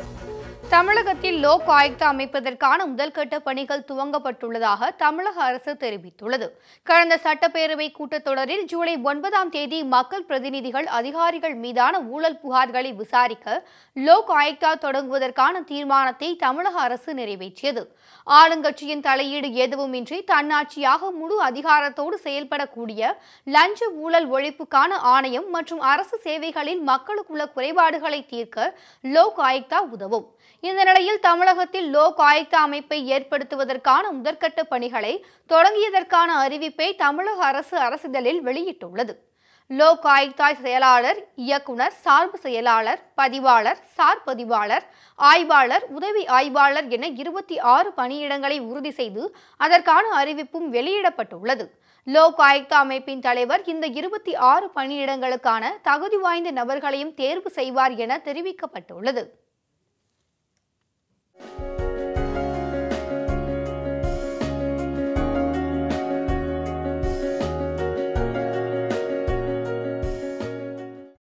Thank you. தமிழகத்தில் லோக் ஆயுக்தா அமைப்பதற்கான முதல்கட்ட பணிகள் துவங்கப்பட்டுள்ளதாக தமிழக அரசு தெரிவித்துள்ளது கடந்த சட்டப்பேரவை கூட்டத்தொடரில் ஜூலை ஒன்பதாம் தேதி மக்கள் பிரதிநிதிகள் அதிகாரிகள் மீதான ஊழல் புகார்களை விசாரிக்க லோக் ஆயுக்தா தொடங்குவதற்கான தீர்மானத்தை தமிழக அரசு நிறைவேற்றியது ஆளுங்கட்சியின் தலையீடு எதுவுமின்றி தன்னாட்சியாக முழு அதிகாரத்தோடு செயல்படக்கூடிய லஞ்ச ஊழல் ஒழிப்புக்கான ஆணையம் மற்றும் அரசு சேவைகளில் மக்களுக்குள்ள குறைபாடுகளை தீர்க்க லோக் ஆயுக்தா உதவும் இந்த நிலையில் தமிழகத்தில் லோக் ஆயுக்த அமைப்பை ஏற்படுத்துவதற்கான முதற்கட்ட பணிகளை தொடங்கியதற்கான அறிவிப்பை தமிழக அரசு அரசிதழில் வெளியிட்டுள்ளது லோக் ஆயுக்தாய் செயலாளர் இயக்குனர் சார்பு செயலாளர் பதிவாளர் சார் பதிவாளர் ஆய்வாளர் உதவி ஆய்வாளர் என இருபத்தி ஆறு பணியிடங்களை உறுதி செய்து அதற்கான அறிவிப்பும் வெளியிடப்பட்டுள்ளது லோக் ஆயுக்தா அமைப்பின் தலைவர் இந்த இருபத்தி ஆறு பணியிடங்களுக்கான தகுதி வாய்ந்த நபர்களையும் தேர்வு செய்வார் என தெரிவிக்கப்பட்டுள்ளது